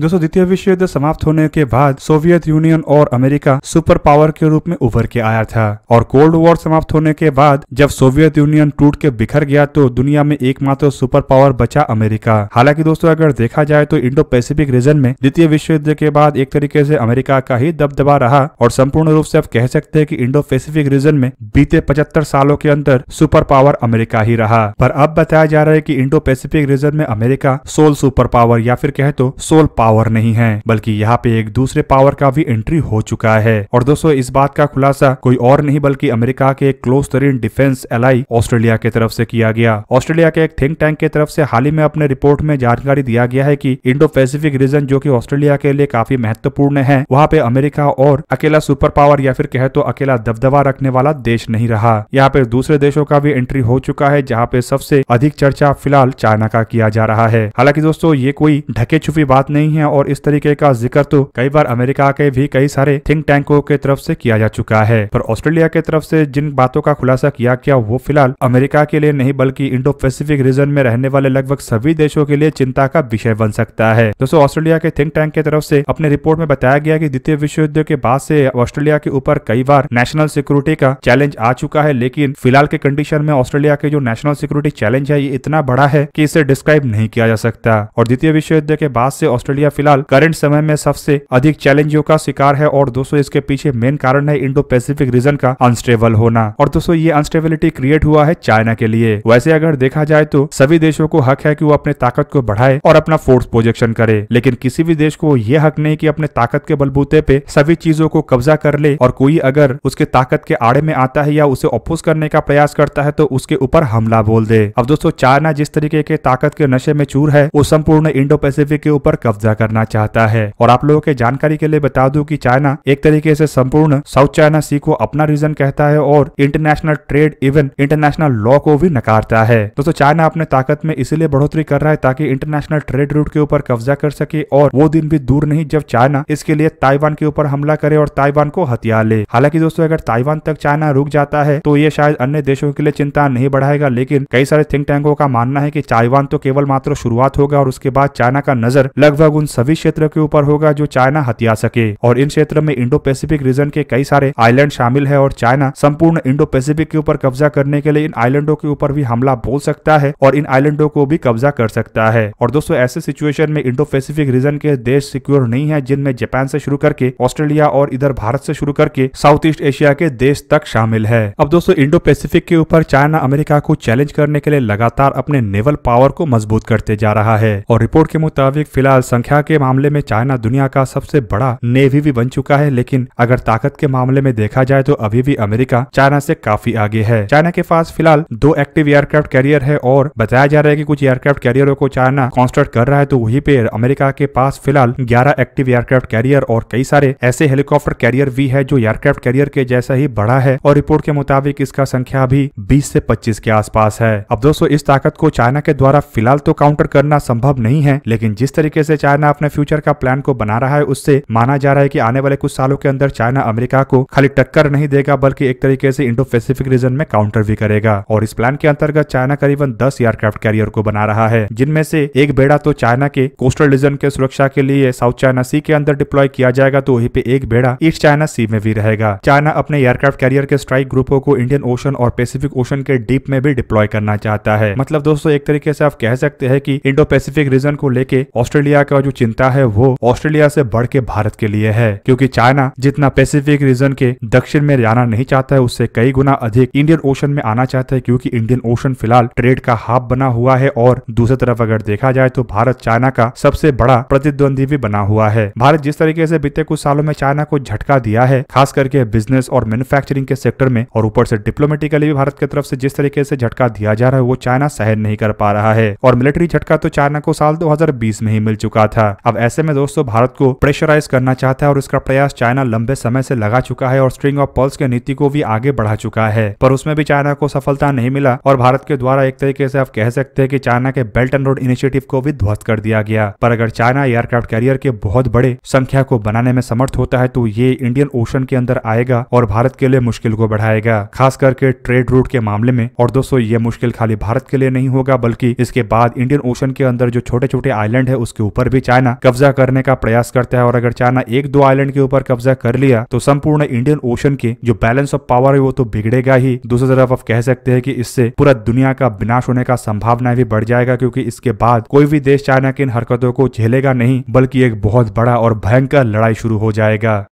दोस्तों द्वितीय विश्व युद्ध समाप्त होने के बाद सोवियत यूनियन और अमेरिका सुपर पावर के रूप में उभर के आया था और कोल्ड वॉर समाप्त होने के बाद जब सोवियत यूनियन टूट के बिखर गया तो दुनिया में एकमात्र सुपर पावर बचा अमेरिका हालांकि दोस्तों अगर देखा जाए तो इंडो पैसिफिक रीजन में द्वितीय विश्व युद्ध के बाद एक तरीके से अमेरिका का ही दबदबा रहा और संपूर्ण रूप से आप कह सकते हैं कि इंडो पैसिफिक रीजन में बीते पचहत्तर सालों के अंदर सुपर पावर अमेरिका ही रहा पर अब बताया जा रहा है की इंडो पैसिफिक रीजन में अमेरिका सोल सुपर पावर या फिर कहे तो सोल पावर पावर नहीं है बल्कि यहाँ पे एक दूसरे पावर का भी एंट्री हो चुका है और दोस्तों इस बात का खुलासा कोई और नहीं बल्कि अमेरिका के एक क्लोज तरीन डिफेंस एलाई ऑस्ट्रेलिया के तरफ से किया गया ऑस्ट्रेलिया के एक थिंक टैंक के तरफ से हाल ही में अपने रिपोर्ट में जानकारी दिया गया है की इंडो पैसिफिक रीजन जो की ऑस्ट्रेलिया के लिए काफी महत्वपूर्ण है वहाँ पे अमेरिका और अकेला सुपर पावर या फिर कहे तो अकेला दबदबा रखने वाला देश नहीं रहा यहाँ पे दूसरे देशों का भी एंट्री हो चुका है जहाँ पे सबसे अधिक चर्चा फिलहाल चाइना का किया जा रहा है हालांकि दोस्तों ये कोई ढके छुपी बात नहीं है है और इस तरीके का जिक्र तो कई बार अमेरिका के भी कई सारे थिंक टैंकों के तरफ से किया जा चुका है पर ऑस्ट्रेलिया के तरफ से जिन बातों का खुलासा किया गया वो फिलहाल अमेरिका के लिए नहीं बल्कि इंडो पैसिफिक रीजन में रहने वाले लगभग सभी देशों के लिए चिंता का विषय बन सकता है दोस्तों ऑस्ट्रेलिया के थिंक टैंक के तरफ से अपने रिपोर्ट में बताया गया कि द्वितीय विश्व युद्ध के बाद से ऑस्ट्रेलिया के ऊपर कई बार नेशनल सिक्योरिटी का चैलेंज आ चुका है लेकिन फिलहाल के कंडीशन में ऑस्ट्रेलिया के जो नेशनल सिक्योरिटी चैलेंज है ये इतना बड़ा है की इसे डिस्क्राइब नहीं किया जा सकता और द्वितीय विश्व युद्ध के बाद से ऑस्ट्रेलिया ऑस्ट्रेलिया फिलहाल करंट समय में सबसे अधिक चैलेंजों का शिकार है और दोस्तों इसके पीछे मेन कारण है इंडो पैसिफिक रीजन का अनस्टेबल होना और दोस्तों ये अनस्टेबिलिटी क्रिएट हुआ है चाइना के लिए वैसे अगर देखा जाए तो सभी देशों को हक है की वो अपने ताकत को बढ़ाए और अपना फोर्स प्रोजेक्शन करे लेकिन किसी भी देश को ये हक नहीं की अपने ताकत के बलबूते पे सभी चीजों को कब्जा कर ले और कोई अगर उसके ताकत के आड़े में आता है या उसे अपोज करने का प्रयास करता है तो उसके ऊपर हमला बोल दे अब दोस्तों चाइना जिस तरीके के ताकत के नशे में चूर है वो संपूर्ण इंडो पैसिफिक के ऊपर कब्जा कब्जा करना चाहता है और आप लोगों के जानकारी के लिए बता दूं कि चाइना एक तरीके से संपूर्ण साउथ चाइना सी को अपना रीजन कहता है और international trade even international law को भी नकारता है दोस्तों चाइना अपने ताकत में इसीलिए बढ़ोतरी कर रहा है ताकि इंटरनेशनल ट्रेड रूट के ऊपर कब्जा कर सके और वो दिन भी दूर नहीं जब चाइना इसके लिए ताइवान के ऊपर हमला करे और ताइवान को हथियार ले हालांकि दोस्तों अगर ताइवान तक चाइना रुक जाता है तो ये शायद अन्य देशों के लिए चिंता नहीं बढ़ाएगा लेकिन कई सारे थिंक टैंकों का मानना है की ताइवान तो केवल मात्र शुरुआत होगा और उसके बाद चाइना का नजर लगभग उन सभी क्षेत्र के ऊपर होगा जो चाइना हत्या सके और इन क्षेत्र में इंडो पैसिफिक रीजन के कई सारे आइलैंड शामिल है और चाइना संपूर्ण इंडो पैसिफिक के ऊपर कब्जा करने के लिए इन आइलैंडो के ऊपर भी हमला बोल सकता है और इन आइलैंडो को भी कब्जा कर सकता है और दोस्तों ऐसे सिचुएशन में इंडो पैसिफिक रीजन के देश सिक्योर नहीं है जिनमें जापान से शुरू करके ऑस्ट्रेलिया और इधर भारत से शुरू करके साउथ ईस्ट एशिया के देश तक शामिल है अब दोस्तों इंडो पैसिफिक के ऊपर चाइना अमेरिका को चैलेंज करने के लिए लगातार अपने नेवल पावर को मजबूत करते जा रहा है और रिपोर्ट के मुताबिक फिलहाल संख्या संख्या के मामले में चाइना दुनिया का सबसे बड़ा नेवी भी बन चुका है लेकिन अगर ताकत के मामले में देखा जाए तो अभी भी अमेरिका चाइना से काफी आगे है चाइना के पास फिलहाल दो एक्टिव एयरक्राफ्ट कैरियर है और बताया जा रहा है की कुछ एयरक्राफ्ट कैरियरों को चाइना कॉन्स्ट्रक्ट कर रहा है तो वही पे अमेरिका के पास फिलहाल ग्यारह एक्टिव एयरक्राफ्ट कैरियर और कई सारे ऐसे हेलीकॉप्टर कैरियर भी है जो एयरक्राफ्ट कैरियर के जैसा ही बड़ा है और रिपोर्ट के मुताबिक इसका संख्या भी बीस से पच्चीस के आसपास है अब दोस्तों इस ताकत को चाइना के द्वारा फिलहाल तो काउंटर करना संभव नहीं है लेकिन जिस तरीके से चाइना चाइना अपने फ्यूचर का प्लान को बना रहा है उससे माना जा रहा है की आने वाले कुछ सालों के अंदर चाइना अमेरिका को खाली टक्कर नहीं देगा बल्कि एक तरीके से इंडो पैसिफिक रीजन में काउंटर भी करेगा और इस प्लान के अंतर्गत चाइना करीबन दस एयरक्राफ्ट कैरियर को बना रहा है जिनमें से एक बेड़ा तो चाइना के कोस्टल रीजन के सुरक्षा के लिए साउथ चाइना सी के अंदर डिप्लॉय किया जाएगा तो वहीं पे एक बेड़ा ईस्ट चाइना सी में भी रहेगा चाइना अपने एयरक्राफ्ट कैरियर के स्ट्राइक ग्रुपों को इंडियन ओशन और पैसिफिक ओशन के डीप में भी डिप्लॉय करना चाहता है मतलब दोस्तों एक तरीके से आप कह सकते हैं की इंडो पैसिफिक रीजन को लेके ऑस्ट्रेलिया का जो चिंता है वो ऑस्ट्रेलिया से बढ़ के भारत के लिए है क्योंकि चाइना जितना पैसिफिक रीजन के दक्षिण में जाना नहीं चाहता है उससे कई गुना अधिक इंडियन ओशन में आना चाहता है क्योंकि इंडियन ओशन फिलहाल ट्रेड का हाफ बना हुआ है और दूसरी तरफ अगर देखा जाए तो भारत चाइना का सबसे बड़ा प्रतिद्वंदी भी बना हुआ है भारत जिस तरीके से बीते कुछ सालों में चाइना को झटका दिया है खास करके बिजनेस और मैन्युफैक्चरिंग के सेक्टर में और ऊपर से डिप्लोमेटिकली भी भारत की तरफ से जिस तरीके से झटका दिया जा रहा है वो चाइना सहन नहीं कर पा रहा है और मिलिट्री झटका तो चाइना को साल दो में ही मिल चुका था था अब ऐसे में दोस्तों भारत को प्रेशराइज करना चाहता है और इसका प्रयास चाइना लंबे समय से लगा चुका है और स्ट्रिंग ऑफ पल्स के नीति को भी आगे बढ़ा चुका है पर उसमें भी चाइना को सफलता नहीं मिला और भारत के द्वारा एक तरीके से आप कह सकते हैं कि चाइना के बेल्ट एंड रोड इनिशिएटिव को भी ध्वस्त कर दिया गया पर अगर चाइना एयरक्राफ्ट कैरियर के बहुत बड़े संख्या को बनाने में समर्थ होता है तो ये इंडियन ओशन के अंदर आएगा और भारत के लिए मुश्किल को बढ़ाएगा खास करके ट्रेड रूट के मामले में और दोस्तों ये मुश्किल खाली भारत के लिए नहीं होगा बल्कि इसके बाद इंडियन ओशन के अंदर जो छोटे छोटे आईलैंड है उसके ऊपर भी चाइना कब्जा करने का प्रयास करता है और अगर चाइना एक दो आइलैंड के ऊपर कब्जा कर लिया तो संपूर्ण इंडियन ओशन के जो बैलेंस ऑफ पावर है वो तो बिगड़ेगा ही दूसरी तरफ आप कह सकते हैं कि इससे पूरा दुनिया का विनाश होने का संभावना भी बढ़ जाएगा क्योंकि इसके बाद कोई भी देश चाइना की इन हरकतों को झेलेगा नहीं बल्कि एक बहुत बड़ा और भयंकर लड़ाई शुरू हो जाएगा